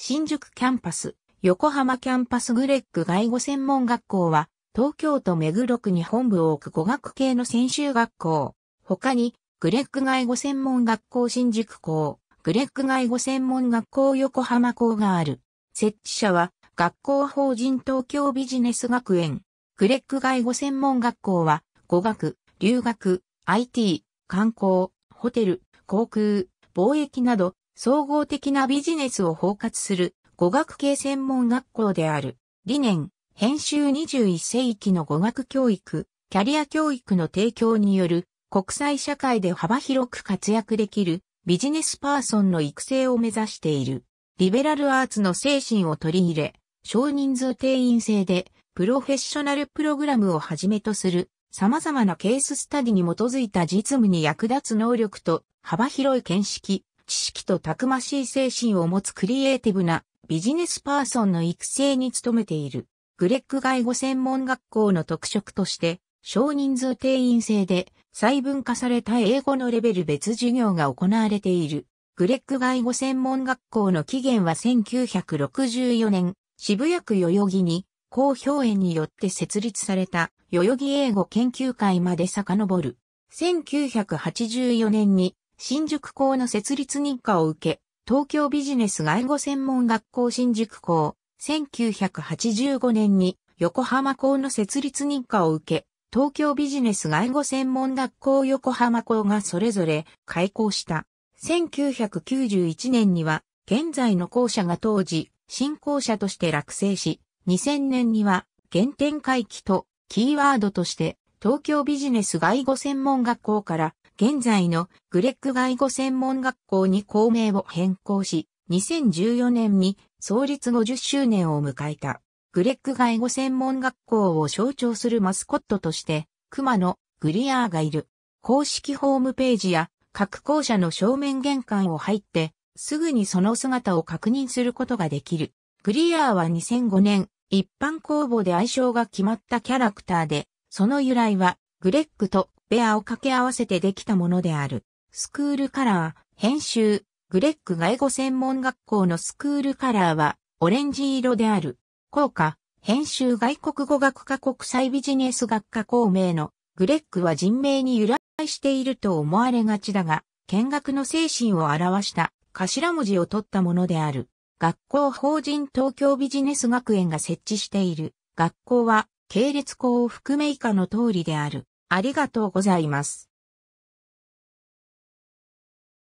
新宿キャンパス、横浜キャンパスグレッグ外語専門学校は、東京都目黒区に本部を置く語学系の専修学校。他に、グレッグ外語専門学校新宿校、グレッグ外語専門学校横浜校がある。設置者は、学校法人東京ビジネス学園。グレッグ外語専門学校は、語学、留学、IT、観光、ホテル、航空、貿易など、総合的なビジネスを包括する語学系専門学校である。理念、編集21世紀の語学教育、キャリア教育の提供による国際社会で幅広く活躍できるビジネスパーソンの育成を目指している。リベラルアーツの精神を取り入れ、少人数定員制でプロフェッショナルプログラムをはじめとする様々なケーススタディに基づいた実務に役立つ能力と幅広い見識、知識とたくましい精神を持つクリエイティブなビジネスパーソンの育成に努めている。グレッグ外語専門学校の特色として、少人数定員制で細分化された英語のレベル別授業が行われている。グレッグ外語専門学校の起源は1964年、渋谷区代々木に、好評園によって設立された代々木英語研究会まで遡る。1984年に新宿校の設立認可を受け、東京ビジネス外語専門学校新宿校、1985年に横浜校の設立認可を受け、東京ビジネス外語専門学校横浜校がそれぞれ開校した。1991年には、現在の校舎が当時、新校舎として落成し、2000年には、原点回帰と、キーワードとして、東京ビジネス外語専門学校から現在のグレッグ外語専門学校に校名を変更し、2014年に創立50周年を迎えた。グレッグ外語専門学校を象徴するマスコットとして、熊のグリアーがいる。公式ホームページや各校舎の正面玄関を入って、すぐにその姿を確認することができる。グリアーは2005年、一般公募で愛称が決まったキャラクターで、その由来は、グレッグとベアを掛け合わせてできたものである。スクールカラー、編集、グレッグ外語専門学校のスクールカラーは、オレンジ色である。効果、編集外国語学科国際ビジネス学科公明の、グレッグは人名に由来していると思われがちだが、見学の精神を表した頭文字を取ったものである。学校法人東京ビジネス学園が設置している。学校は、系列校を含め以下の通りである。ありがとうございます。